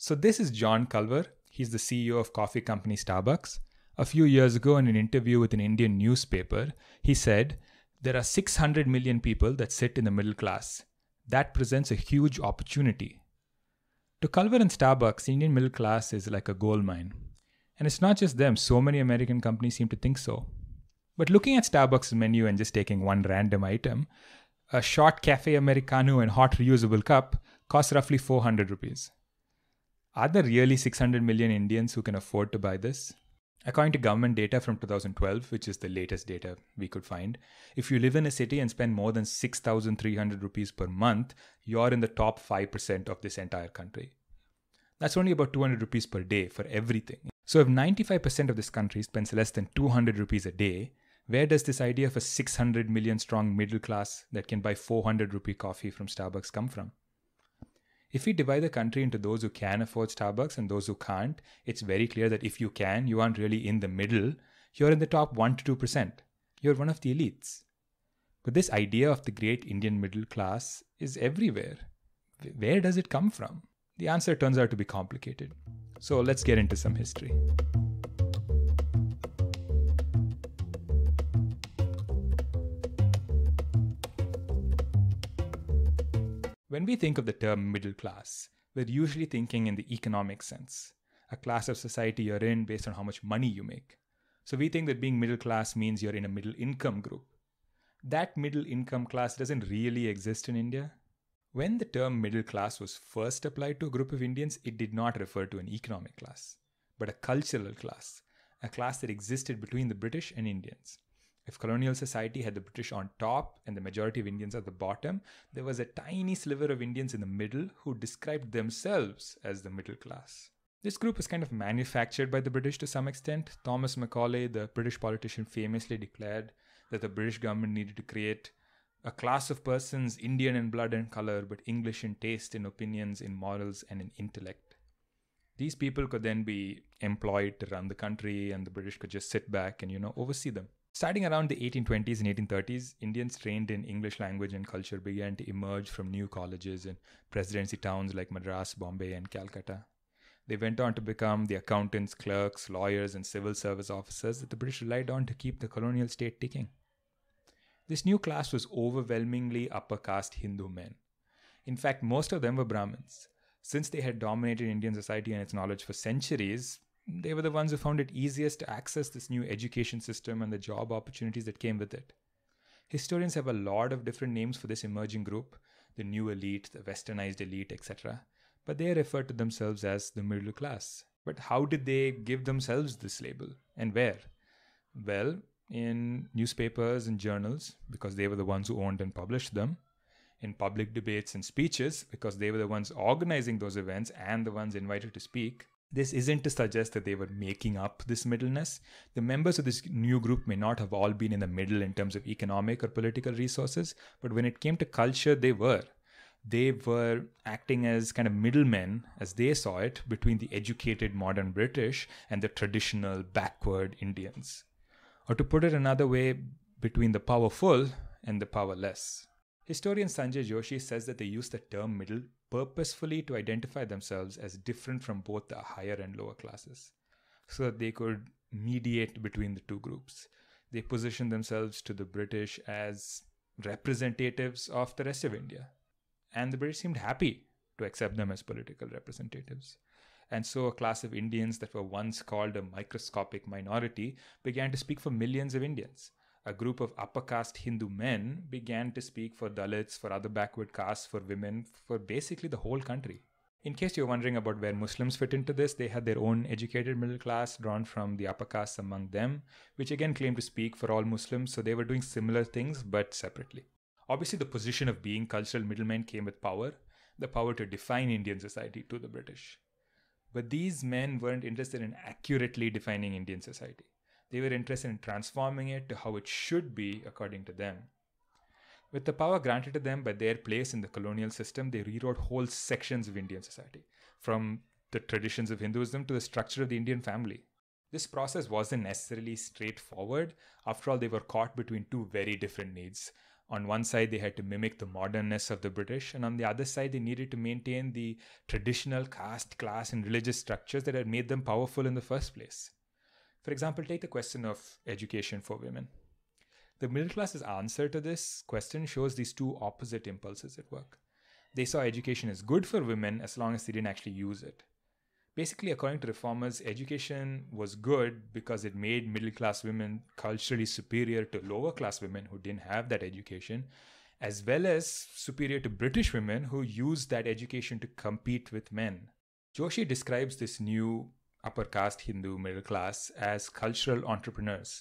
So, this is John Culver. He's the CEO of coffee company Starbucks. A few years ago, in an interview with an Indian newspaper, he said, There are 600 million people that sit in the middle class. That presents a huge opportunity. To Culver and Starbucks, the Indian middle class is like a gold mine. And it's not just them, so many American companies seem to think so. But looking at Starbucks' menu and just taking one random item, a short cafe americano and hot reusable cup costs roughly 400 rupees. Are there really 600 million Indians who can afford to buy this? According to government data from 2012, which is the latest data we could find, if you live in a city and spend more than 6,300 rupees per month, you're in the top 5% of this entire country. That's only about 200 rupees per day for everything. So if 95% of this country spends less than 200 rupees a day, where does this idea of a 600 million strong middle class that can buy 400 rupee coffee from Starbucks come from? If we divide the country into those who can afford Starbucks and those who can't, it's very clear that if you can, you aren't really in the middle. You're in the top 1 to 2%. You're one of the elites. But this idea of the great Indian middle class is everywhere. Where does it come from? The answer turns out to be complicated. So let's get into some history. When we think of the term middle class, we're usually thinking in the economic sense, a class of society you're in based on how much money you make. So we think that being middle class means you're in a middle income group. That middle income class doesn't really exist in India. When the term middle class was first applied to a group of Indians, it did not refer to an economic class, but a cultural class, a class that existed between the British and Indians. If colonial society had the British on top and the majority of Indians at the bottom, there was a tiny sliver of Indians in the middle who described themselves as the middle class. This group was kind of manufactured by the British to some extent. Thomas Macaulay, the British politician, famously declared that the British government needed to create a class of persons Indian in blood and color, but English in taste, in opinions, in morals, and in intellect. These people could then be employed to run the country, and the British could just sit back and, you know, oversee them. Starting around the 1820s and 1830s, Indians trained in English language and culture began to emerge from new colleges and presidency towns like Madras, Bombay, and Calcutta. They went on to become the accountants, clerks, lawyers, and civil service officers that the British relied on to keep the colonial state ticking. This new class was overwhelmingly upper caste Hindu men. In fact, most of them were Brahmins. Since they had dominated Indian society and its knowledge for centuries, they were the ones who found it easiest to access this new education system and the job opportunities that came with it. Historians have a lot of different names for this emerging group the new elite, the westernized elite, etc. But they refer to themselves as the middle class. But how did they give themselves this label and where? Well, in newspapers and journals, because they were the ones who owned and published them, in public debates and speeches, because they were the ones organizing those events and the ones invited to speak, this isn't to suggest that they were making up this middleness. The members of this new group may not have all been in the middle in terms of economic or political resources, but when it came to culture, they were. They were acting as kind of middlemen, as they saw it, between the educated modern British and the traditional backward Indians. Or to put it another way, between the powerful and the powerless. Historian Sanjay Joshi says that they used the term middle purposefully to identify themselves as different from both the higher and lower classes, so that they could mediate between the two groups. They positioned themselves to the British as representatives of the rest of India, and the British seemed happy to accept them as political representatives. And so a class of Indians that were once called a microscopic minority began to speak for millions of Indians a group of upper caste Hindu men began to speak for Dalits, for other backward castes, for women, for basically the whole country. In case you're wondering about where Muslims fit into this, they had their own educated middle class drawn from the upper castes among them, which again claimed to speak for all Muslims, so they were doing similar things but separately. Obviously, the position of being cultural middlemen came with power, the power to define Indian society to the British. But these men weren't interested in accurately defining Indian society. They were interested in transforming it to how it should be according to them. With the power granted to them by their place in the colonial system, they rewrote whole sections of Indian society, from the traditions of Hinduism to the structure of the Indian family. This process wasn't necessarily straightforward. After all, they were caught between two very different needs. On one side, they had to mimic the modernness of the British, and on the other side, they needed to maintain the traditional caste, class, and religious structures that had made them powerful in the first place. For example, take the question of education for women. The middle class's answer to this question shows these two opposite impulses at work. They saw education as good for women as long as they didn't actually use it. Basically, according to reformers, education was good because it made middle class women culturally superior to lower class women who didn't have that education, as well as superior to British women who used that education to compete with men. Joshi describes this new upper caste Hindu middle class as cultural entrepreneurs,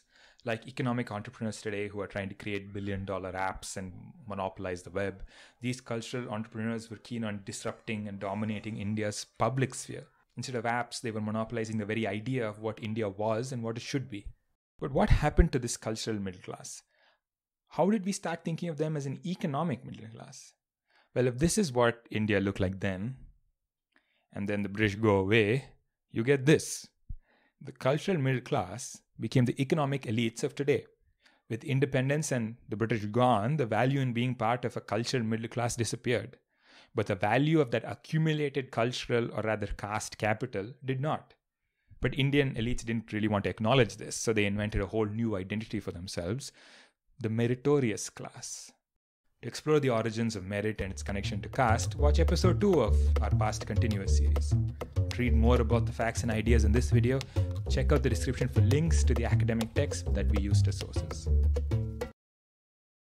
like economic entrepreneurs today who are trying to create billion dollar apps and monopolize the web. These cultural entrepreneurs were keen on disrupting and dominating India's public sphere. Instead of apps, they were monopolizing the very idea of what India was and what it should be. But what happened to this cultural middle class? How did we start thinking of them as an economic middle class? Well, if this is what India looked like then, and then the British go away, you get this the cultural middle class became the economic elites of today. With independence and the British gone, the value in being part of a cultural middle class disappeared. But the value of that accumulated cultural or rather caste capital did not. But Indian elites didn't really want to acknowledge this, so they invented a whole new identity for themselves the meritorious class. To explore the origins of merit and its connection to caste, watch episode 2 of our past continuous series to read more about the facts and ideas in this video, check out the description for links to the academic texts that we used as sources.